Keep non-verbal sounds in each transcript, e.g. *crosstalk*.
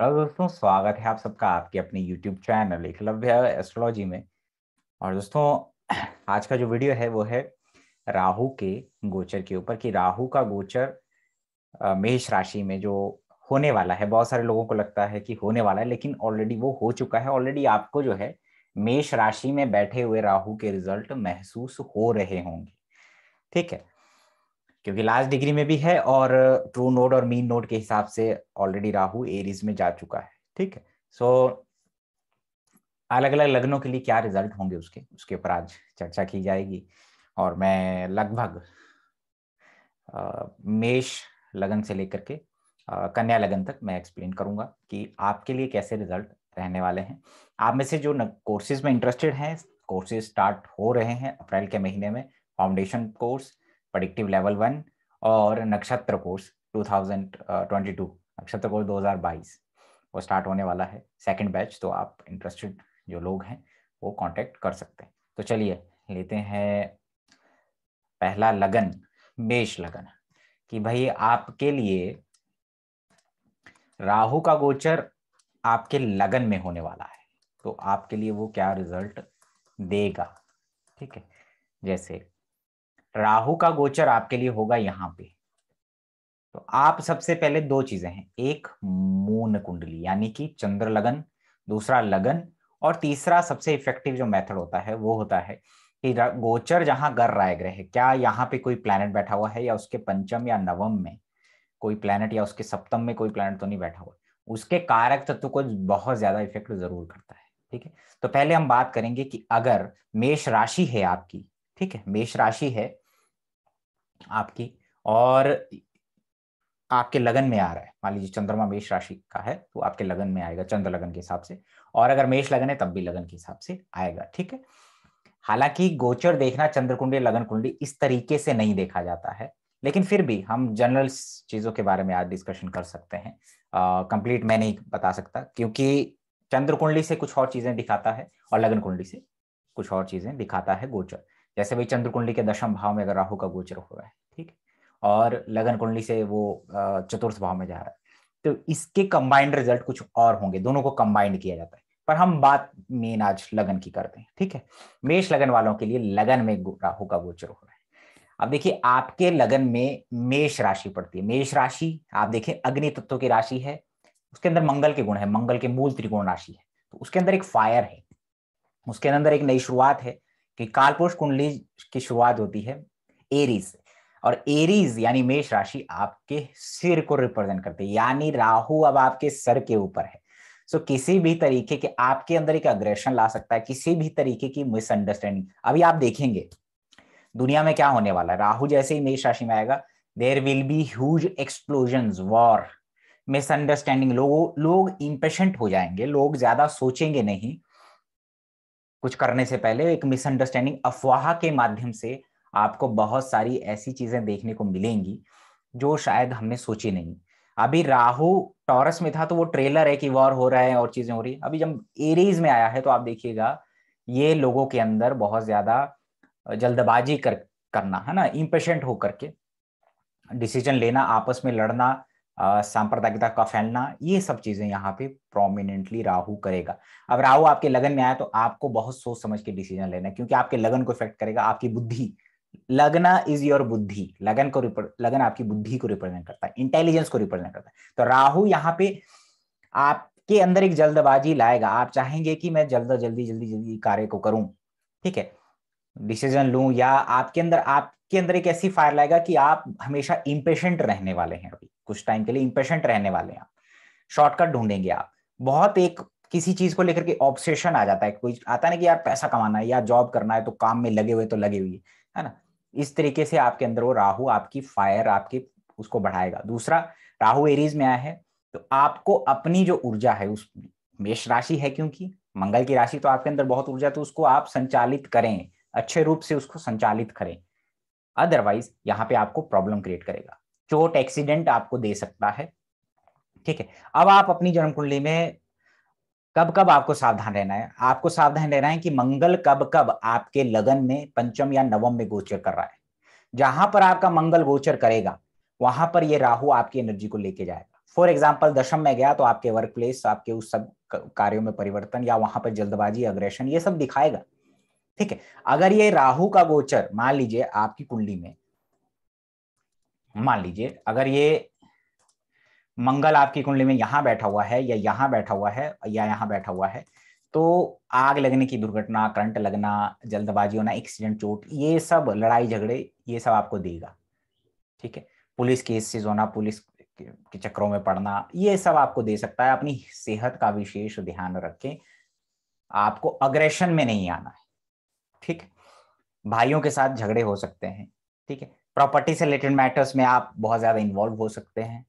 hello दोस्तों स्वागत है आप सबका आपके अपने यूट्यूब चैनल एकलव्य एस्ट्रोलॉजी में और दोस्तों आज का जो वीडियो है वो है राहु के गोचर के ऊपर कि राहु का गोचर मेष राशि में जो होने वाला है बहुत सारे लोगों को लगता है कि होने वाला है लेकिन ऑलरेडी वो हो चुका है ऑलरेडी आपको जो है मेष राशि में बैठे हुए राहु के रिजल्ट महसूस हो रहे होंगे ठीक है क्योंकि लास्ट डिग्री में भी है और ट्रू uh, नोड और मीन नोड के हिसाब से ऑलरेडी राहु एरीज में जा चुका है ठीक है सो अलग अलग लग्नों के लिए क्या रिजल्ट होंगे उसके उसके ऊपर आज चर्चा की जाएगी और मैं लगभग uh, मेष लगन से लेकर के uh, कन्या लगन तक मैं एक्सप्लेन करूंगा कि आपके लिए कैसे रिजल्ट रहने वाले हैं आप में से जो कोर्सेज में इंटरेस्टेड हैं कोर्सेज स्टार्ट हो रहे हैं अप्रैल के महीने में foundation course predictive level one और नक्षत्र कोर्स 2022 uh, नक्षत्र कोर्स 2022 वो स्टार्ट होने वाला है सेकंड बैच तो आप इंटरेस्टेड जो लोग हैं वो कांटेक्ट कर सकते हैं तो चलिए लेते हैं पहला लगन मेष लगन कि भाई आपके लिए राहु का गोचर आपके लगन में होने वाला है तो आपके लिए वो क्या रिजल्ट देगा ठीक है जैसे राहु का गोचर आपके लिए होगा यहां पे तो आप सबसे पहले दो चीजें हैं एक मून कुंडली यानी कि चंद्र लगन दूसरा लगन और तीसरा सबसे इफेक्टिव जो मेथड होता है वो होता है कि गोचर जहां राय ग्रह है ग्रह क्या यहाँ पे कोई प्लैनेट बैठा हुआ है या उसके पंचम या नवम में कोई प्लैनेट या उसके सप्तम में कोई प्लैनेट तो नहीं बैठा हुआ उसके कारक तत्व को बहुत ज्यादा इफेक्ट जरूर करता है ठीक है तो पहले हम बात करेंगे कि अगर मेष राशि है आपकी ठीक है मेष राशि है आपकी और आपके लगन में आ रहा है मान लीजिए चंद्रमा मेष राशि का है तो आपके लगन में आएगा चंद्र लगन के हिसाब से और अगर मेष लगन है तब भी लगन के हिसाब से आएगा ठीक है हालांकि गोचर देखना चंद्र कुंडली लगन कुंडली इस तरीके से नहीं देखा जाता है लेकिन फिर भी हम जनरल चीजों के बारे में आज डिस्कशन कर सकते हैं कंप्लीट मैं नहीं बता सकता क्योंकि चंद्र कुंडली से कुछ और चीजें दिखाता है और लगन कुंडली से कुछ और चीजें दिखाता है गोचर जैसे भाई चंद्र कुंडली के दशम भाव में अगर राहु का गोचर हो रहा है ठीक और लगन कुंडली से वो चतुर्थ भाव में जा रहा है तो इसके कंबाइंड रिजल्ट कुछ और होंगे दोनों को कंबाइंड किया जाता है पर हम बात मेन आज लगन की करते हैं ठीक है मेष लगन वालों के लिए लगन में राहु का गोचर हो रहा है अब देखिए आपके लगन में मेष राशि पड़ती है मेष राशि आप देखें अग्नि तत्व की राशि है उसके अंदर मंगल के गुण है मंगल के मूल त्रिकोण राशि है तो उसके अंदर एक फायर है उसके अंदर एक नई शुरुआत है कि कालपुरुष कुंडली की शुरुआत होती है एरीज और एरीज यानी मेष राशि आपके सिर को रिप्रेजेंट करती है यानी राहु अब आपके सर के ऊपर है सो so, किसी भी तरीके के आपके अंदर एक अग्रेशन ला सकता है किसी भी तरीके की मिसअंडरस्टैंडिंग अभी आप देखेंगे दुनिया में क्या होने वाला है राहु जैसे ही मेष राशि में आएगा there will be huge explosion war misunderstanding लोग इम्पेश हो जाएंगे लोग ज्यादा सोचेंगे नहीं कुछ करने से पहले एक मिसअंडरस्टैंडिंग अफवाह के माध्यम से आपको बहुत सारी ऐसी चीजें देखने को मिलेंगी जो शायद हमने सोची नहीं अभी राहु टॉरस में था तो वो ट्रेलर है कि वॉर हो रहा है और चीजें हो रही है अभी जब एरीज में आया है तो आप देखिएगा ये लोगों के अंदर बहुत ज्यादा जल्दबाजी कर करना है ना इम्पेशेंट होकर के डिसीजन लेना आपस में लड़ना सांप्रदायिकता का फैलना ये सब चीजें यहाँ पे प्रोमिनेंटली राहु करेगा अब राहु आपके लगन में आया तो आपको बहुत सोच समझ के डिसीजन लेना है क्योंकि आपके लगन को इफेक्ट करेगा आपकी बुद्धि लगना इज योर बुद्धि लगन को लगन आपकी बुद्धि को रिप्रेजेंट करता है इंटेलिजेंस को रिप्रेजेंट करता है तो राहु यहाँ पे आपके अंदर एक जल्दबाजी लाएगा आप चाहेंगे कि मैं जल्द जल्दी जल्दी जल्दी कार्य को करूं ठीक है डिसीजन लूं या आपके अंदर आपके अंदर एक ऐसी फायर लाएगा कि आप हमेशा इम्पेशेंट रहने वाले हैं अभी कुछ टाइम के लिए इम्पेशेंट रहने वाले हैं आप शॉर्टकट ढूंढेंगे आप बहुत एक किसी चीज को लेकर के ऑब्सेशन आ जाता है कोई आता ना कि यार पैसा कमाना है या जॉब करना है तो काम में लगे हुए तो लगे हुए है ना इस तरीके से आपके अंदर वो राहु आपकी फायर आपके उसको बढ़ाएगा दूसरा राहु एरीज में आया है तो आपको अपनी जो ऊर्जा है उस मेष राशि है क्योंकि मंगल की राशि तो आपके अंदर बहुत ऊर्जा तो उसको आप संचालित करें अच्छे रूप से उसको संचालित करें अदरवाइज यहाँ पे आपको प्रॉब्लम क्रिएट करेगा चोट एक्सीडेंट आपको दे सकता है ठीक है अब आप अपनी जन्म कुंडली में कब कब आपको सावधान रहना है आपको सावधान रहना है कि मंगल कब कब आपके लगन में पंचम या नवम में गोचर कर रहा है जहां पर आपका मंगल गोचर करेगा वहां पर ये राहु आपकी एनर्जी को लेके जाएगा फॉर एग्जाम्पल दशम में गया तो आपके वर्क प्लेस आपके उस सब कार्यों में परिवर्तन या वहां पर जल्दबाजी अग्रेशन ये सब दिखाएगा ठीक है अगर ये राहु का गोचर मान लीजिए आपकी कुंडली में मान लीजिए अगर ये मंगल आपकी कुंडली में यहां बैठा हुआ है या यहां बैठा हुआ है या यहां बैठा हुआ है तो आग लगने की दुर्घटना करंट लगना जल्दबाजी होना एक्सीडेंट चोट ये सब लड़ाई झगड़े ये सब आपको देगा ठीक है पुलिस केसेस होना पुलिस के चक्रों में पड़ना ये सब आपको दे सकता है अपनी सेहत का विशेष ध्यान रखें आपको अग्रेशन में नहीं आना है ठीक है भाइयों के साथ झगड़े हो सकते हैं ठीक है प्रॉपर्टी से रिलेटेड मैटर्स में आप बहुत ज्यादा इन्वॉल्व हो सकते हैं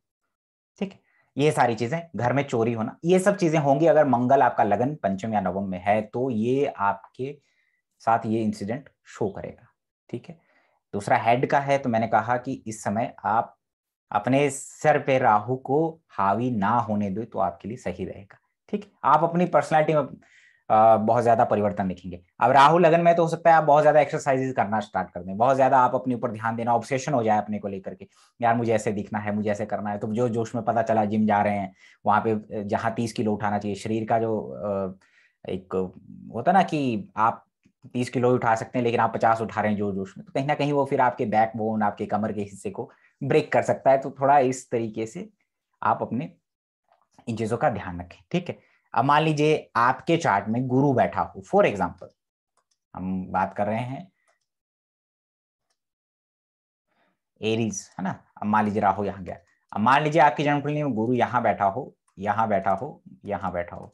ठीक है ये सारी चीजें घर में चोरी होना ये सब चीजें होंगी अगर मंगल आपका लगन पंचम या नवम में है तो ये आपके साथ ये इंसिडेंट शो करेगा ठीक है दूसरा हेड का है तो मैंने कहा कि इस समय आप अपने सर पे राहु को हावी ना होने दो तो आपके लिए सही रहेगा ठीक आप अपनी पर्सनैलिटी में बहुत ज्यादा परिवर्तन देखेंगे अब राहु लगन में तो हो सकता है आप बहुत ज्यादा एक्सरसाइजेज करना स्टार्ट कर दें बहुत ज्यादा आप अपने ऊपर ध्यान देना ऑब्सेशन हो जाए अपने को लेकर के यार मुझे ऐसे दिखना है मुझे ऐसे करना है तो जो जोश में पता चला जिम जा रहे हैं वहां पे जहाँ तीस किलो उठाना चाहिए शरीर का जो एक होता ना कि आप तीस किलो उठा सकते हैं लेकिन आप पचास उठा रहे हैं जो जोश में तो कहीं ना कहीं वो फिर आपके बैक बोन आपके कमर के हिस्से को ब्रेक कर सकता है तो थोड़ा इस तरीके से आप अपने इन चीजों का ध्यान रखें ठीक है अब मान लीजिए आपके चार्ट में गुरु बैठा हो फॉर एग्जाम्पल हम बात कर रहे हैं एरीज है ना अब मान लीजिए राहु यहाँ गया अब मान लीजिए आपकी जन्म कुंडली में गुरु यहाँ बैठा हो यहाँ बैठा हो यहाँ बैठा हो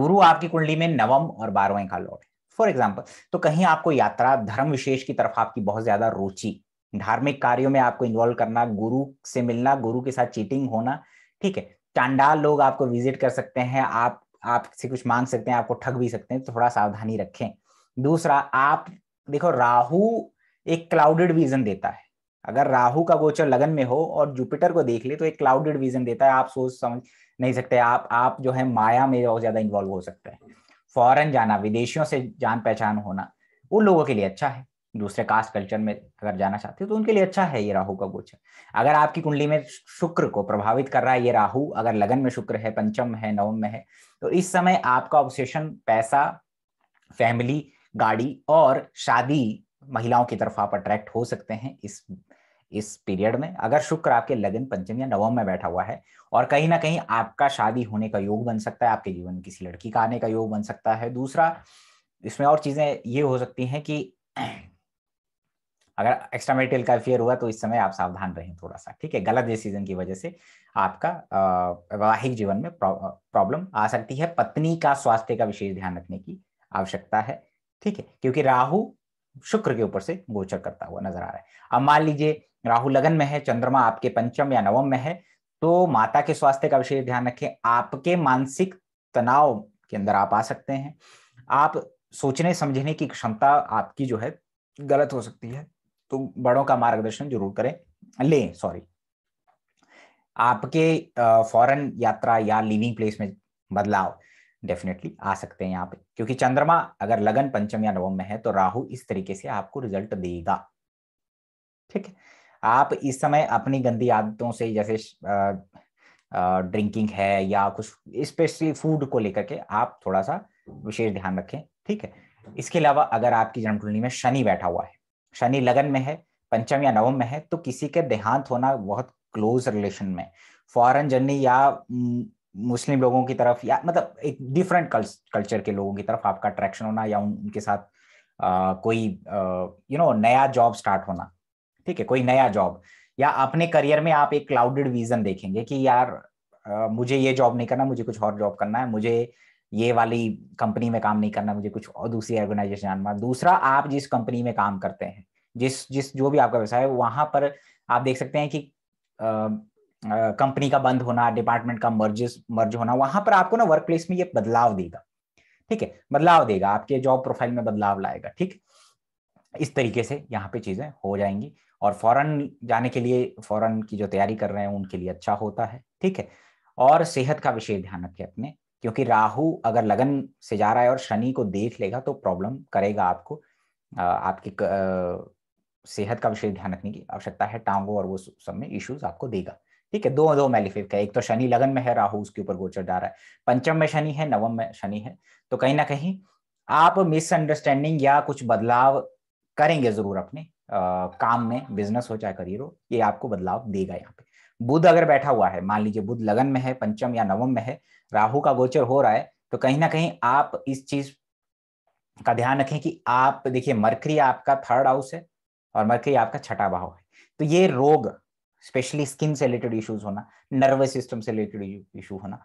गुरु आपकी कुंडली में नवम और बारहवें का लॉर्ड है फॉर एग्जाम्पल तो कहीं आपको यात्रा धर्म विशेष की तरफ आपकी बहुत ज्यादा रुचि धार्मिक कार्यों में आपको इन्वॉल्व करना गुरु से मिलना गुरु के साथ चीटिंग होना ठीक है चांडाल लोग आपको विजिट कर सकते हैं आप आपसे कुछ मांग सकते हैं आपको ठग भी सकते हैं तो थोड़ा सावधानी रखें दूसरा आप देखो राहु एक क्लाउडेड विजन देता है अगर राहु का गोचर लगन में हो और जुपिटर को देख ले तो एक क्लाउडेड विजन देता है आप सोच समझ नहीं सकते आप आप जो है माया में और ज्यादा इन्वॉल्व हो सकते हैं फॉरन जाना विदेशियों से जान पहचान होना उन लोगों के लिए अच्छा है दूसरे कास्ट कल्चर में अगर जाना चाहते हो तो उनके लिए अच्छा है ये राहु का गोचर अगर आपकी कुंडली में शुक्र को प्रभावित कर रहा है ये राहु अगर लगन में शुक्र है पंचम है नवम में है तो इस समय आपका ऑब्सेशन पैसा फैमिली गाड़ी और शादी महिलाओं की तरफ आप अट्रैक्ट हो सकते हैं इस इस पीरियड में अगर शुक्र आपके लगन पंचम या नवम में बैठा हुआ है और कहीं ना कहीं आपका शादी होने का योग बन सकता है आपके जीवन में किसी लड़की का आने का योग बन सकता है दूसरा इसमें और चीजें ये हो सकती हैं कि अगर एक्स्ट्रा मेटेरियल का अफेयर हुआ तो इस समय आप सावधान रहें थोड़ा सा ठीक है गलत डिसीजन की वजह से आपका वैवाहिक जीवन में प्रॉब्लम आ सकती है पत्नी का स्वास्थ्य का विशेष ध्यान रखने की आवश्यकता है ठीक है क्योंकि राहु शुक्र के ऊपर से गोचर करता हुआ नजर आ रहा है अब मान लीजिए राहु लगन में है चंद्रमा आपके पंचम या नवम में है तो माता के स्वास्थ्य का विशेष ध्यान रखें आपके मानसिक तनाव के अंदर आप आ सकते हैं आप सोचने समझने की क्षमता आपकी जो है गलत हो सकती है तो बड़ों का मार्गदर्शन जरूर करें ले सॉरी आपके फॉरेन यात्रा या लिविंग प्लेस में बदलाव डेफिनेटली आ सकते हैं यहाँ पे क्योंकि चंद्रमा अगर लगन पंचम या नवम में है तो राहु इस तरीके से आपको रिजल्ट देगा ठीक है आप इस समय अपनी गंदी आदतों से जैसे ड्रिंकिंग है या कुछ स्पेशली फूड को लेकर के आप थोड़ा सा विशेष ध्यान रखें ठीक है इसके अलावा अगर आपकी जन्मकुंडली में शनि बैठा हुआ है शनि लगन में है पंचम या नवम में है तो किसी के देहांत होना बहुत क्लोज रिलेशन में फॉरेन जर्नी या मुस्लिम लोगों की तरफ या मतलब एक डिफरेंट कल्चर के लोगों की तरफ आपका अट्रैक्शन होना या उनके साथ आ, कोई यू नो नया जॉब स्टार्ट होना ठीक है कोई नया जॉब या अपने करियर में आप एक क्लाउडेड विजन देखेंगे कि यार आ, मुझे ये जॉब नहीं करना मुझे कुछ और जॉब करना है मुझे ये वाली कंपनी में काम नहीं करना मुझे कुछ और दूसरी ऑर्गेनाइजेशन जानना दूसरा आप जिस कंपनी में काम करते हैं जिस जिस जो भी आपका व्यवसाय है वहां पर आप देख सकते हैं कि कंपनी का बंद होना डिपार्टमेंट का मर्जेस मर्ज होना वहां पर आपको ना वर्क प्लेस में ये बदलाव देगा ठीक है बदलाव देगा आपके जॉब प्रोफाइल में बदलाव लाएगा ठीक इस तरीके से यहाँ पे चीजें हो जाएंगी और फॉरन जाने के लिए फॉरन की जो तैयारी कर रहे हैं उनके लिए अच्छा होता है ठीक है और सेहत का विशेष ध्यान रखें अपने क्योंकि राहु अगर लगन से जा रहा है और शनि को देख लेगा तो प्रॉब्लम करेगा आपको आपके सेहत का विशेष ध्यान रखने की आवश्यकता है टांगों और वो सब में इश्यूज आपको देगा ठीक है दो दो मेलिफिक है एक तो शनि लगन में है राहु उसके ऊपर गोचर जा रहा है पंचम में शनि है नवम में शनि है तो कहीं ना कहीं आप मिसअंडरस्टैंडिंग या कुछ बदलाव करेंगे जरूर अपने आ, काम में बिजनेस हो चाहे करियर हो ये आपको बदलाव देगा यहाँ पे बुध अगर बैठा हुआ है मान लीजिए बुध लगन में है पंचम या नवम में है राहु का गोचर हो रहा है तो कहीं ना कहीं आप इस चीज का ध्यान रखें कि आप देखिए मरकरी आपका थर्ड हाउस है और मरकरी आपका छठा भाव है तो ये रोग स्पेशली स्किन से रिलेटेड इश्यूज होना नर्वस सिस्टम से रिलेटेड इशू होना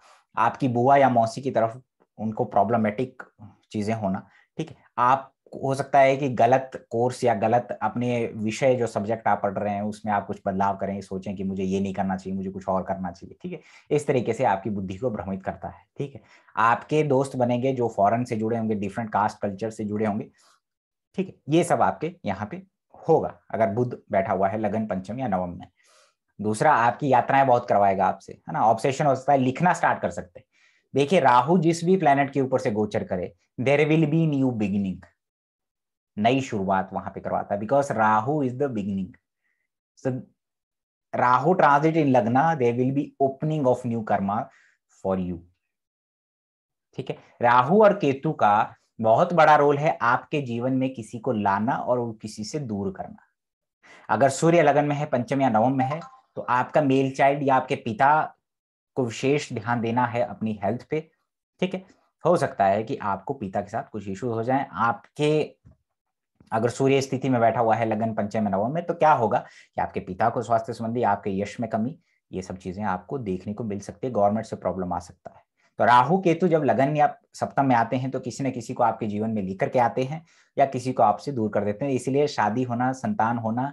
आपकी बुआ या मौसी की तरफ उनको प्रॉब्लमेटिक चीजें होना ठीक है आप हो सकता है कि गलत कोर्स या गलत अपने विषय जो सब्जेक्ट आप पढ़ रहे हैं उसमें आप कुछ बदलाव करें सोचें कि मुझे ये नहीं करना चाहिए मुझे कुछ और करना चाहिए ठीक है इस तरीके से आपकी बुद्धि को भ्रमित करता है ठीक है आपके दोस्त बनेंगे जो फॉरेन से जुड़े होंगे डिफरेंट कास्ट कल्चर से जुड़े होंगे ठीक है ये सब आपके यहाँ पे होगा अगर बुद्ध बैठा हुआ है लगन पंचम या नवम में दूसरा आपकी यात्राएं बहुत करवाएगा आपसे है ना ऑब्सेशन हो सकता है लिखना स्टार्ट कर सकते हैं देखिए राहु जिस भी प्लेनेट के ऊपर से गोचर करे there will be new beginning नई शुरुआत वहां पे करवाता है because Rahu is the beginning so Rahu transit in लगना there will be opening of new karma for you ठीक है राहु और केतु का बहुत बड़ा रोल है आपके जीवन में किसी को लाना और किसी से दूर करना अगर सूर्य लगन में है पंचम या नवम में है तो आपका मेल चाइल्ड या आपके पिता को विशेष ध्यान देना है अपनी हेल्थ पे ठीक है हो सकता है कि आपको पिता के साथ कुछ इश्यूज हो जाएं आपके अगर सूर्य स्थिति में बैठा हुआ है लगन पंचम नवम में तो क्या होगा कि आपके पिता को स्वास्थ्य संबंधी आपके यश में कमी ये सब चीजें आपको देखने को मिल सकती है गवर्नमेंट से प्रॉब्लम आ सकता है तो राहु केतु जब लगन या सप्तम में आते हैं तो किसी न किसी को आपके जीवन में लेकर के आते हैं या किसी को आपसे दूर कर देते हैं इसलिए शादी होना संतान होना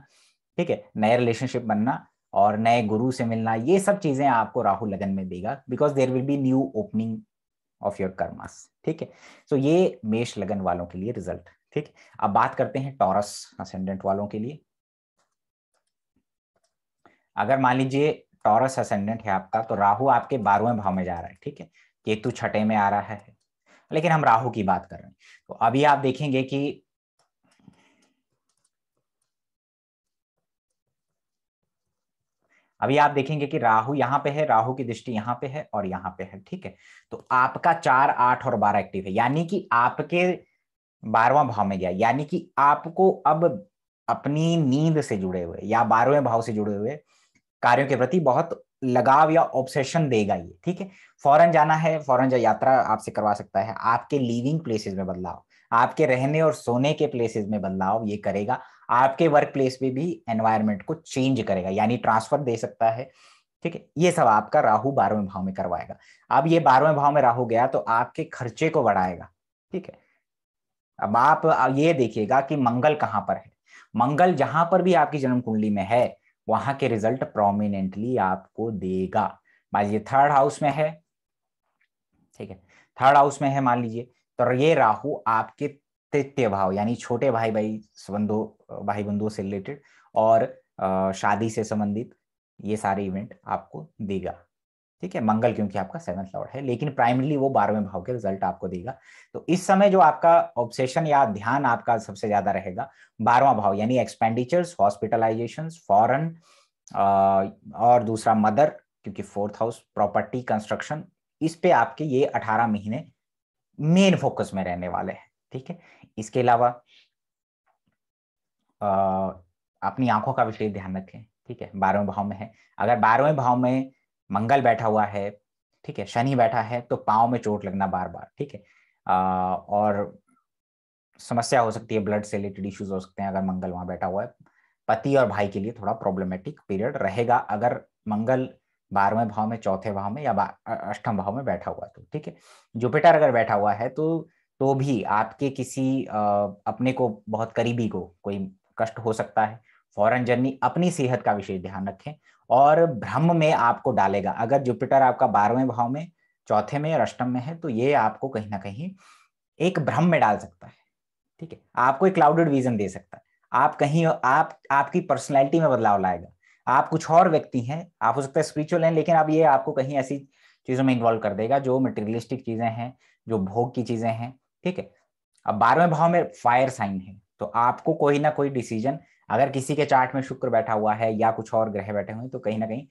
ठीक है नए रिलेशनशिप बनना और नए गुरु से मिलना ये सब चीजें आपको राहु लगन में देगा because there will be new opening of your karmas ठीक है सो ये मेष लगन वालों के लिए रिजल्ट ठीक अब बात करते हैं टॉरस असेंडेंट वालों के लिए अगर मान लीजिए टॉरस असेंडेंट है आपका तो राहु आपके बारहवें भाव में जा रहा है ठीक है केतु छठे में आ रहा है लेकिन हम राहु की बात कर रहे हैं तो अभी आप देखेंगे कि अभी आप देखेंगे कि राहु यहाँ पे है राहु की दृष्टि यहाँ पे है और यहाँ पे है ठीक है तो आपका चार आठ और बारह एक्टिव है यानी कि आपके बारवा भाव में गया यानी कि आपको अब अपनी नींद से जुड़े हुए या बारहवें भाव से जुड़े हुए कार्यों के प्रति बहुत लगाव या ऑब्सेशन देगा ये ठीक है फॉरन जाना है फॉरन जा यात्रा आपसे करवा सकता है आपके लिविंग प्लेसेस में बदलाव आपके रहने और सोने के प्लेसेस में बदलाव ये करेगा आपके वर्क प्लेस में भी एनवायरमेंट को चेंज करेगा यानी ट्रांसफर दे सकता है ठीक है ये सब आपका राहु बारहवें भाव में करवाएगा अब ये बारहवें भाव में राहु गया तो आपके खर्चे को बढ़ाएगा ठीक है अब आप ये देखिएगा कि मंगल कहाँ पर है मंगल जहां पर भी आपकी जन्म कुंडली में है वहां के रिजल्ट प्रोमिनेंटली आपको देगा मान लीजिए थर्ड हाउस में है ठीक है थर्ड हाउस में है मान लीजिए तो ये राहु आपके तृतीय भाव यानी छोटे भाई भाई संबंधो भाई बंधुओं से रिलेटेड और शादी से संबंधित ये सारे इवेंट आपको देगा ठीक है मंगल क्योंकि आपका सेवंथ लॉर्ड है लेकिन प्राइमरली वो बारहवें भाव के रिजल्ट आपको देगा तो इस समय जो आपका ऑब्सेशन या ध्यान आपका सबसे ज्यादा रहेगा बारहवा भाव यानी एक्सपेंडिचर्स हॉस्पिटलाइजेशन फॉरन और दूसरा मदर क्योंकि फोर्थ हाउस प्रॉपर्टी कंस्ट्रक्शन इस पे आपके ये अठारह महीने मेन फोकस में रहने वाले हैं ठीक है इसके अलावा अपनी आंखों का विशेष ध्यान रखें ठीक है बारहवें भाव में है अगर बारहवें भाव में मंगल बैठा हुआ है ठीक है शनि बैठा है तो पाँव में चोट लगना बार बार ठीक है और समस्या हो सकती है ब्लड से रिलेटेड इश्यूज हो सकते हैं अगर मंगल वहां बैठा हुआ है पति और भाई के लिए थोड़ा प्रॉब्लमेटिक पीरियड रहेगा अगर मंगल बारहवें भाव में चौथे भाव में या अष्टम भाव में बैठा हुआ तो ठीक है जुपिटर अगर बैठा हुआ है तो तो भी आपके किसी आ, अपने को बहुत करीबी को कोई कष्ट हो सकता है फॉरन जर्नी अपनी सेहत का विशेष ध्यान रखें और भ्रम में आपको डालेगा अगर जुपिटर आपका बारहवें भाव में चौथे में और अष्टम में है तो ये आपको कहीं ना कहीं एक भ्रम में डाल सकता है ठीक है आपको एक क्लाउडेड विजन दे सकता है आप कहीं आप आपकी पर्सनैलिटी में बदलाव लाएगा आप कुछ और व्यक्ति हैं आप हो सकता है स्पिरिचुअल हैं लेकिन अब ये आपको कहीं ऐसी चीजों में इन्वॉल्व कर देगा जो मेटेरियलिस्टिक चीजें हैं जो भोग की चीजें हैं ठीक है अब बारहवें भाव में फायर साइन है तो आपको कोई ना कोई डिसीजन अगर किसी के चार्ट में शुक्र बैठा हुआ है या कुछ और ग्रह बैठे हुए तो कहीं ना कहीं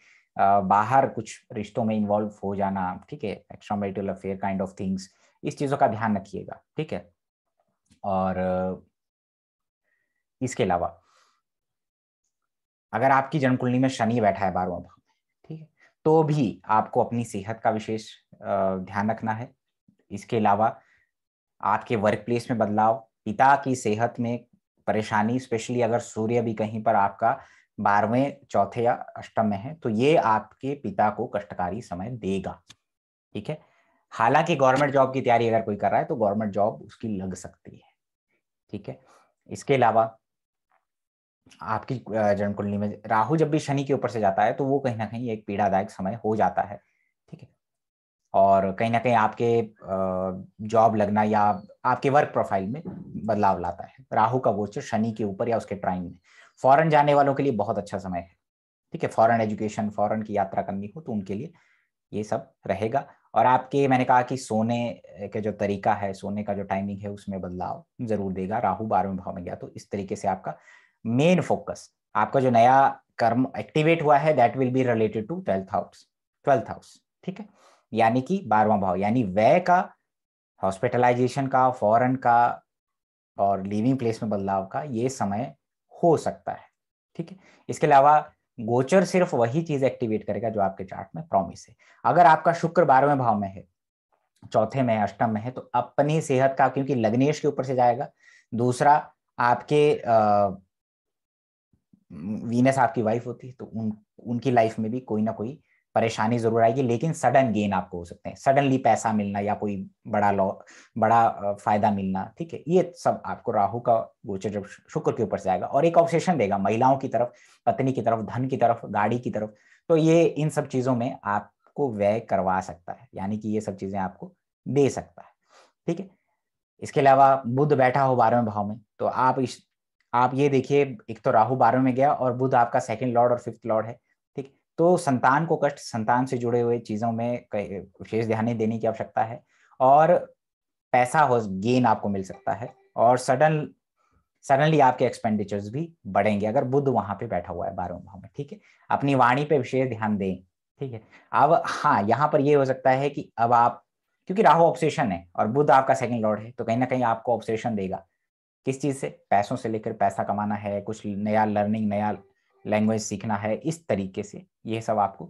बाहर कुछ रिश्तों में इन्वॉल्व हो जाना ठीक है extra marital affair kind of things इस चीज़ों का ध्यान रखिएगा ठीक है और इसके अलावा अगर आपकी जन्मकुंडली में शनि बैठा है बारहवा भाव में ठीक है तो भी आपको अपनी सेहत का विशेष ध्यान रखना है इसके अलावा आपके वर्क प्लेस में बदलाव पिता की सेहत में परेशानी स्पेशली अगर सूर्य भी कहीं पर आपका बारहवें चौथे या अष्टम में है तो ये आपके पिता को कष्टकारी समय देगा ठीक है हालांकि गवर्नमेंट जॉब की तैयारी अगर कोई कर रहा है तो गवर्नमेंट जॉब उसकी लग सकती है ठीक है इसके अलावा आपकी जन्म कुंडली में राहु जब भी शनि के ऊपर से जाता है तो वो कहीं ना कहीं एक पीड़ादायक समय हो जाता है और कहीं ना कहीं आपके जॉब लगना या आपके वर्क प्रोफाइल में बदलाव लाता है राहु का गोचर शनि के ऊपर या उसके ट्राइन में फॉरेन जाने वालों के लिए बहुत अच्छा समय है ठीक है फॉरेन एजुकेशन फॉरेन की यात्रा करनी हो तो उनके लिए ये सब रहेगा और आपके मैंने कहा कि सोने का जो तरीका है सोने का जो टाइमिंग है उसमें बदलाव जरूर देगा राहु बारहवें भाव में गया तो इस तरीके से आपका मेन फोकस आपका जो नया कर्म एक्टिवेट हुआ है that will be related to twelfth house twelfth house ठीक है यानी कि बारवा भाव यानी व्यय का हॉस्पिटलाइजेशन का फॉरन का और लिविंग प्लेस में बदलाव का ये समय हो सकता है ठीक है इसके अलावा गोचर सिर्फ वही चीज एक्टिवेट करेगा जो आपके चार्ट में प्रॉमिस है अगर आपका शुक्र बारहवें भाव में है चौथे में अष्टम में है तो अपनी सेहत का क्योंकि लग्नेश के ऊपर से जाएगा दूसरा आपके वीनस आपकी वाइफ होती है तो उन उनकी लाइफ में भी कोई ना कोई परेशानी जरूर आएगी लेकिन सडन गेन आपको हो सकते हैं सडनली पैसा मिलना या कोई बड़ा लॉ बड़ा फायदा मिलना ठीक है ये सब आपको राहु का गोचर जब शुक्र के ऊपर से आएगा और एक ऑब्सेशन देगा महिलाओं की तरफ पत्नी की तरफ धन की तरफ गाड़ी की तरफ तो ये इन सब चीजों में आपको व्यय करवा सकता है यानी कि ये सब चीजें आपको दे सकता है ठीक है इसके अलावा बुद्ध बैठा हो बारहवें भाव में तो आप इस आप ये देखिए एक तो राहु बारहवें में गया और बुद्ध आपका सेकंड लॉर्ड और फिफ्थ लॉर्ड है तो संतान को कष्ट संतान से जुड़े हुए चीजों में विशेष ध्यान देने की आवश्यकता है और पैसा हो गेन आपको मिल सकता है और सडन सडनली आपके एक्सपेंडिचर्स भी बढ़ेंगे अगर बुद्ध वहां पे बैठा हुआ है बारहवें भाव में ठीक है अपनी वाणी पे विशेष ध्यान दें ठीक है अब हाँ यहाँ पर ये हो सकता है कि अब आप क्योंकि राहु ऑब्सेशन है और बुद्ध आपका सेकंड लॉर्ड है तो कहीं ना कहीं आपको ऑब्सेशन देगा किस चीज से पैसों से लेकर पैसा कमाना है कुछ नया लर्निंग नया लैंग्वेज सीखना है इस तरीके से ये सब आपको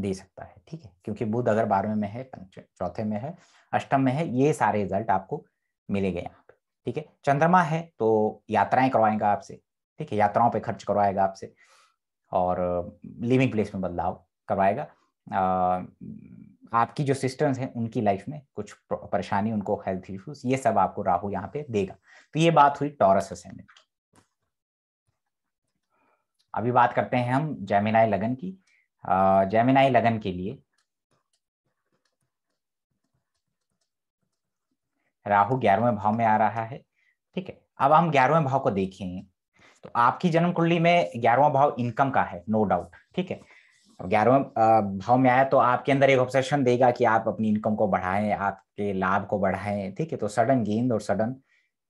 दे सकता है ठीक है क्योंकि बुध अगर बारहवें में है चौथे में है अष्टम में है ये सारे रिजल्ट आपको मिलेंगे यहाँ पे ठीक है चंद्रमा है तो यात्राएं करवाएगा आपसे ठीक है यात्राओं पे खर्च करवाएगा आपसे और लिविंग प्लेस में बदलाव करवाएगा आपकी जो सिस्टर्स हैं उनकी लाइफ में कुछ परेशानी उनको हेल्थ इश्यूज ये सब आपको राहु यहाँ पे देगा तो ये बात हुई टॉरस असेंडेंट की अभी बात करते हैं हम जैमिनाई लगन की जैमिनाई लगन के लिए राहु ग्यारहवें भाव में आ रहा है ठीक है अब हम ग्यारहवें भाव को देखें तो आपकी जन्म कुंडली में ग्यारहवा भाव इनकम का है नो डाउट ठीक है ग्यारहवें भाव में आया तो आपके अंदर एक ऑब्सेशन देगा कि आप अपनी इनकम को बढ़ाएं आपके लाभ को बढ़ाएं ठीक है तो सडन गेंद और सडन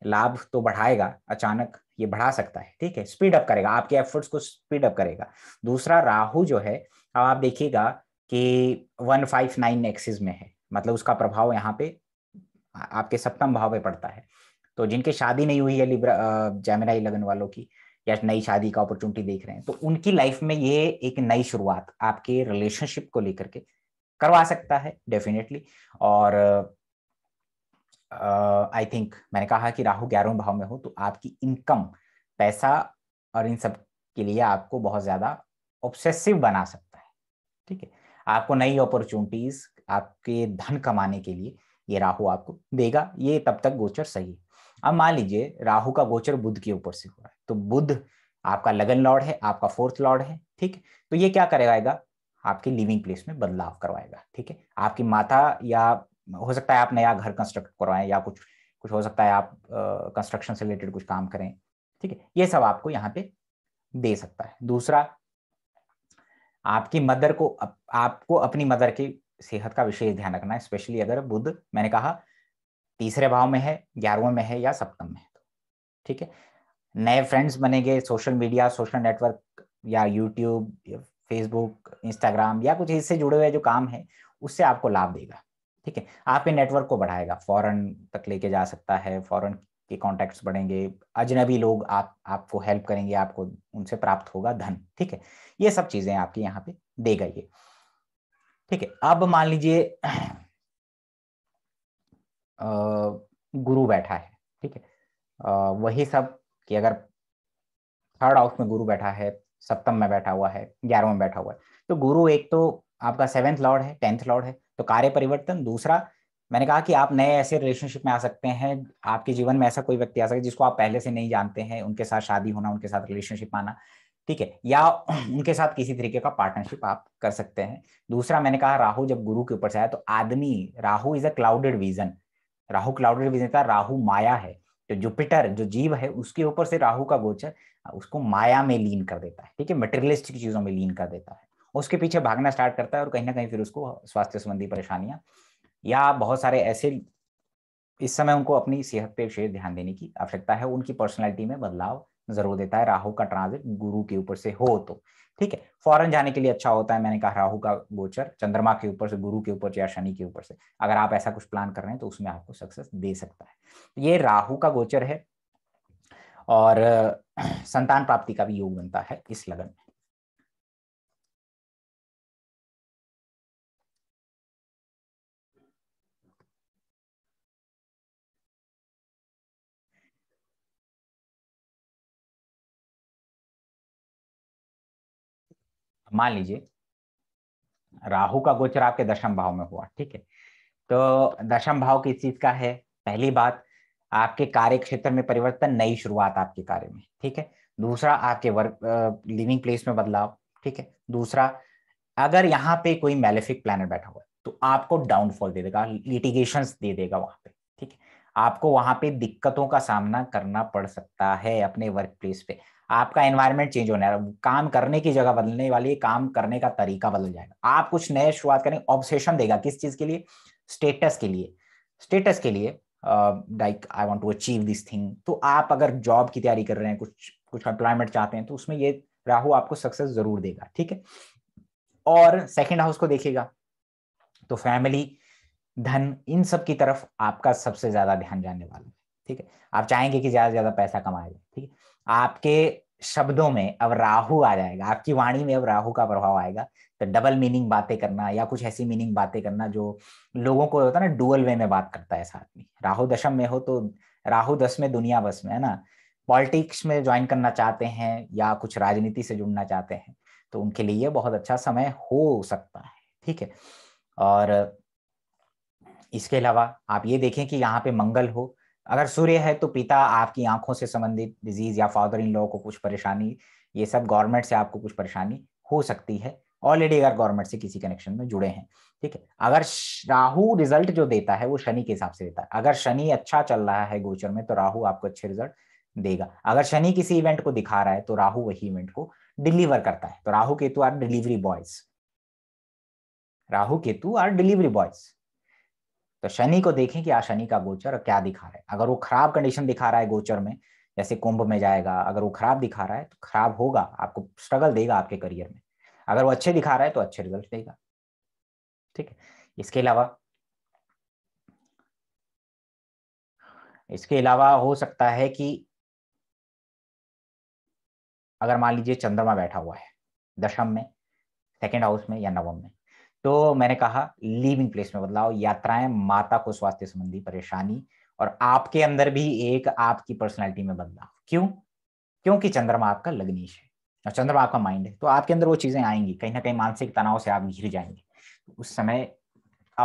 लाभ तो बढ़ाएगा अचानक ये बढ़ा सकता है ठीक है स्पीड अप करेगा आपके एफर्ट्स को स्पीड अप करेगा दूसरा राहु जो है अब आप देखिएगा कि वन फाइव नाइन एक्सिस में है मतलब उसका प्रभाव यहाँ पे आपके सप्तम भाव पे पड़ता है तो जिनके शादी नहीं हुई है लिब्रा जैमिनाई लगन वालों की या नई शादी का अपॉर्चुनिटी देख रहे हैं तो उनकी लाइफ में ये एक नई शुरुआत आपके रिलेशनशिप को लेकर के करवा सकता है डेफिनेटली और आई थिंक मैंने कहा कि राहु ग्यारहवें भाव में हो तो आपकी इनकम पैसा और इन सब के लिए आपको बहुत ज़्यादा ऑब्सेसिव बना सकता है ठीक है आपको नई अपॉर्चुनिटीज आपके धन कमाने के लिए ये राहु आपको देगा ये तब तक गोचर सही है अब मान लीजिए राहु का गोचर बुद्ध के ऊपर से हो रहा है तो बुद्ध आपका लगन लॉर्ड है आपका फोर्थ लॉर्ड है ठीक तो ये क्या करेगा आपके लिविंग प्लेस में बदलाव करवाएगा ठीक है आपकी माता या हो सकता है आप नया घर कंस्ट्रक्ट करवाएं या कुछ कुछ हो सकता है आप कंस्ट्रक्शन से रिलेटेड कुछ काम करें ठीक है ये सब आपको यहाँ पे दे सकता है दूसरा आपकी मदर को आपको अपनी मदर की सेहत का विशेष ध्यान रखना है स्पेशली अगर बुद्ध मैंने कहा तीसरे भाव में है ग्यारहवें में है या सप्तम में है ठीक है नए फ्रेंड्स बनेंगे सोशल मीडिया सोशल नेटवर्क या यूट्यूब फेसबुक इंस्टाग्राम या कुछ इससे जुड़े हुए जो काम है उससे आपको लाभ देगा ठीक है आपके नेटवर्क को बढ़ाएगा फॉरन तक लेके जा सकता है फॉरन के कॉन्टेक्ट बढ़ेंगे अजनबी लोग आप आपको हेल्प करेंगे आपको उनसे प्राप्त होगा धन ठीक है ये सब चीजें आपके यहाँ पे देगा है ठीक है अब मान लीजिए गुरु बैठा है ठीक है वही सब कि अगर थर्ड हाउस में गुरु बैठा है सप्तम में बैठा हुआ है ग्यारह में बैठा हुआ है तो गुरु एक तो आपका सेवेंथ लॉर्ड है टेंथ लॉर्ड है तो कार्य परिवर्तन दूसरा मैंने कहा कि आप नए ऐसे रिलेशनशिप में आ सकते हैं आपके जीवन में ऐसा कोई व्यक्ति आ सकता है जिसको आप पहले से नहीं जानते हैं उनके साथ शादी होना उनके साथ रिलेशनशिप आना ठीक है या *clears throat* उनके साथ किसी तरीके का पार्टनरशिप आप कर सकते हैं दूसरा मैंने कहा राहु जब गुरु के ऊपर से आया तो आदमी Rahu is a clouded vision Rahu clouded vision का राहु माया है तो जुपिटर जो जीव है उसके ऊपर से राहु का गोचर उसको माया में लीन कर देता है ठीक है मटेरियलिस्टिक चीजों में लीन कर देता है उसके पीछे भागना स्टार्ट करता है और कहीं ना कहीं फिर उसको स्वास्थ्य संबंधी परेशानियां या बहुत सारे ऐसे इस समय उनको अपनी सेहत पे विशेष ध्यान देने की आवश्यकता है उनकी पर्सनैलिटी में बदलाव जरूर देता है राहु का ट्रांजिट गुरु के ऊपर से हो तो ठीक है फॉरन जाने के लिए अच्छा होता है मैंने कहा राहु का गोचर चंद्रमा के ऊपर से गुरु के ऊपर या शनि के ऊपर से अगर आप ऐसा कुछ प्लान कर रहे हैं तो उसमें आपको सक्सेस दे सकता है तो ये राहु का गोचर है और संतान प्राप्ति का भी योग बनता है इस लगन में मान लीजिए राहु का गोचर आपके दशम भाव में हुआ ठीक है तो दशम भाव किस चीज का है पहली बात आपके कार्य क्षेत्र में परिवर्तन नई शुरुआत आपके कार्य में ठीक है दूसरा आपके वर्क लिविंग प्लेस में बदलाव ठीक है दूसरा अगर यहाँ पे कोई मेलेफिक प्लानट बैठा हुआ है तो आपको डाउनफॉल दे देगा लिटिगेशन दे देगा वहां पे ठीक है आपको वहां पे दिक्कतों का सामना करना पड़ सकता है अपने वर्क प्लेस पे आपका एनवायरमेंट चेंज होने वाला काम करने की जगह बदलने वाली है काम करने का तरीका बदल जाएगा आप कुछ नए शुरुआत करेंगे ऑब्सेशन देगा किस चीज के लिए स्टेटस के लिए स्टेटस के लिए like I want to achieve this thing तो आप अगर जॉब की तैयारी कर रहे हैं कुछ कुछ एम्प्लॉयमेंट चाहते हैं तो उसमें ये राहु आपको सक्सेस जरूर देगा ठीक है और सेकेंड हाउस को देखेगा तो फैमिली धन इन सब की तरफ आपका सबसे ज्यादा ध्यान जाने वाला है ठीक है आप चाहेंगे कि ज्यादा से ज्यादा पैसा कमाया जाए ठीक है आपके शब्दों में अब राहु आ जाएगा आपकी वाणी में अब राहु का प्रभाव आएगा तो डबल मीनिंग बातें करना या कुछ ऐसी मीनिंग बातें करना जो लोगों को होता है ना डुअल वे में बात करता है साथ में राहु दशम में हो तो राहु दस में दुनिया बस में है ना पॉलिटिक्स में ज्वाइन करना चाहते हैं या कुछ राजनीति से जुड़ना चाहते हैं तो उनके लिए बहुत अच्छा समय हो सकता है ठीक है और इसके अलावा आप ये देखें कि यहाँ पे मंगल हो अगर सूर्य है तो पिता आपकी आंखों से संबंधित डिजीज या फादर इन लोगों को कुछ परेशानी ये सब गवर्नमेंट से आपको कुछ परेशानी हो सकती है ऑलरेडी अगर गवर्नमेंट से किसी कनेक्शन में जुड़े हैं ठीक है अगर राहु रिजल्ट जो देता है वो शनि के हिसाब से देता है अगर शनि अच्छा चल रहा है गोचर में तो राहु आपको अच्छे रिजल्ट देगा अगर शनि किसी इवेंट को दिखा रहा है तो राहु वही इवेंट को डिलीवर करता है तो Rahu Ketu are delivery boys Rahu Ketu are delivery boys तो शनि को देखें कि आज शनि का गोचर क्या दिखा रहा है अगर वो खराब कंडीशन दिखा रहा है गोचर में जैसे कुंभ में जाएगा अगर वो खराब दिखा रहा है तो खराब होगा आपको स्ट्रगल देगा आपके करियर में अगर वो अच्छे दिखा रहा है तो अच्छे रिजल्ट देगा ठीक है इसके अलावा इसके अलावा हो सकता है कि अगर मान लीजिए चंद्रमा बैठा हुआ है दशम में सेकेंड हाउस में या नवम में तो मैंने कहा लिविंग प्लेस में बदलाव यात्राएं माता को स्वास्थ्य संबंधी परेशानी और आपके अंदर भी एक आपकी पर्सनैलिटी में बदलाव क्यों क्योंकि चंद्रमा आपका लग्निश है और चंद्रमा आपका माइंड है तो आपके अंदर वो चीजें आएंगी कहीं ना कहीं मानसिक तनाव से आप घिर जाएंगे उस समय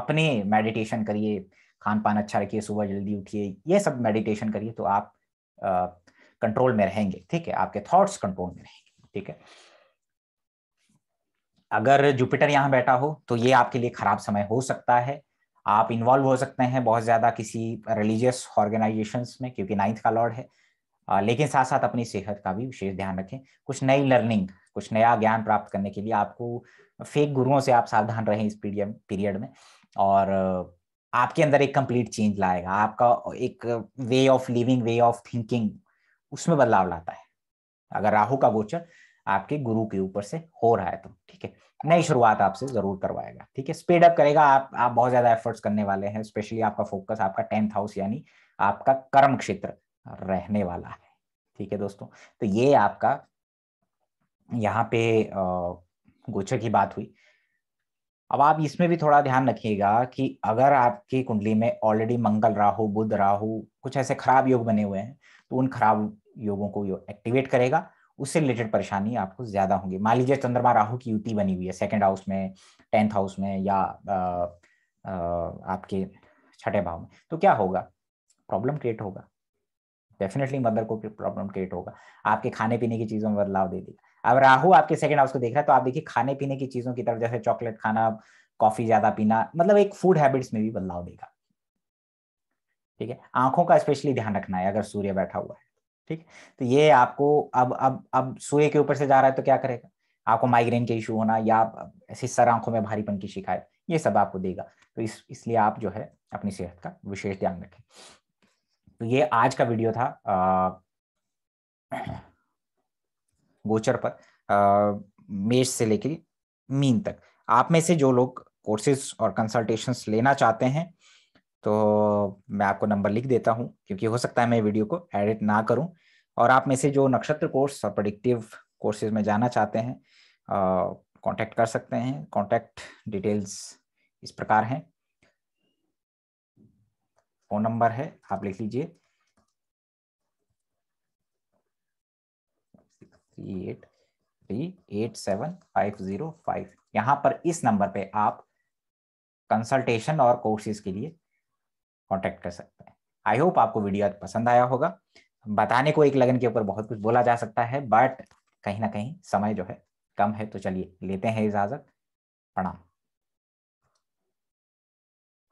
अपने मेडिटेशन करिए खान पान अच्छा रखिए सुबह जल्दी उठिए ये सब मेडिटेशन करिए तो आप कंट्रोल में रहेंगे ठीक है आपके थॉट्स कंट्रोल में रहेंगे ठीक है अगर जुपिटर यहाँ बैठा हो तो ये आपके लिए खराब समय हो सकता है आप इन्वॉल्व हो सकते हैं बहुत ज़्यादा किसी रिलीजियस ऑर्गेनाइजेशन में क्योंकि नाइन्थ का लॉर्ड है लेकिन साथ साथ अपनी सेहत का भी विशेष ध्यान रखें कुछ नई लर्निंग कुछ नया ज्ञान प्राप्त करने के लिए आपको फेक गुरुओं से आप सावधान रहें इस पीरियड पीरियड में और आपके अंदर एक कंप्लीट चेंज लाएगा आपका एक way of living way of thinking उसमें बदलाव लाता है अगर राहु का गोचर आपके गुरु के ऊपर से हो रहा है तो ठीक है नई शुरुआत आपसे जरूर करवाएगा ठीक है स्पीड अप करेगा आप आप बहुत ज्यादा एफर्ट्स करने वाले हैं स्पेशली आपका फोकस आपका टेंथ हाउस यानी आपका कर्म क्षेत्र रहने वाला है ठीक है दोस्तों तो ये आपका यहाँ पे गोचर की बात हुई अब आप इसमें भी थोड़ा ध्यान रखिएगा कि अगर आपकी कुंडली में ऑलरेडी मंगल राहु बुध राहु कुछ ऐसे खराब योग बने हुए हैं तो उन खराब योगों को यो एक्टिवेट करेगा उससे रिलेटेड परेशानी आपको ज्यादा होंगी मान लीजिए चंद्रमा राहु की युति बनी हुई है सेकेंड हाउस में टेंथ हाउस में या आ, आ, आपके छठे भाव में तो क्या होगा प्रॉब्लम क्रिएट होगा डेफिनेटली मदर को प्रॉब्लम क्रिएट होगा आपके खाने पीने की चीजों में बदलाव दे देगा अब राहु आपके सेकंड हाउस को देख रहा है तो आप देखिए खाने पीने की चीजों की तरफ जैसे चॉकलेट खाना कॉफी ज्यादा पीना मतलब एक फूड हैबिट्स में भी बदलाव देगा ठीक है आंखों का स्पेशली ध्यान रखना है अगर सूर्य बैठा हुआ है ठीक तो ये आपको अब अब अब सूए के ऊपर से जा रहा है तो क्या करेगा आपको माइग्रेन के इशू होना या ऐसी सर आंखों में भारीपन की शिकायत ये सब आपको देगा तो इस इसलिए आप जो है अपनी सेहत का विशेष ध्यान रखें तो ये आज का वीडियो था गोचर पर मेष से लेकर मीन तक आप में से जो लोग कोर्सेज और कंसल्टेशंस लेना चाहते हैं तो मैं आपको नंबर लिख देता हूँ क्योंकि हो सकता है मैं वीडियो को एडिट ना करूँ और आप में से जो नक्षत्र कोर्स और प्रडिक्टिव कोर्सेज में जाना चाहते हैं कॉन्टेक्ट कर सकते हैं कॉन्टेक्ट डिटेल्स इस प्रकार हैं फ़ोन नंबर है आप लिख लीजिए three eight three eight seven five zero five यहाँ पर इस नंबर पे आप कंसल्टेशन और कोर्सेज के लिए कॉन्टैक्ट कर सकते हैं आई होप आपको वीडियो पसंद आया होगा बताने को एक लगन के ऊपर बहुत कुछ बोला जा सकता है बट कहीं ना कहीं समय जो है कम है तो चलिए लेते हैं इजाजत प्रणाम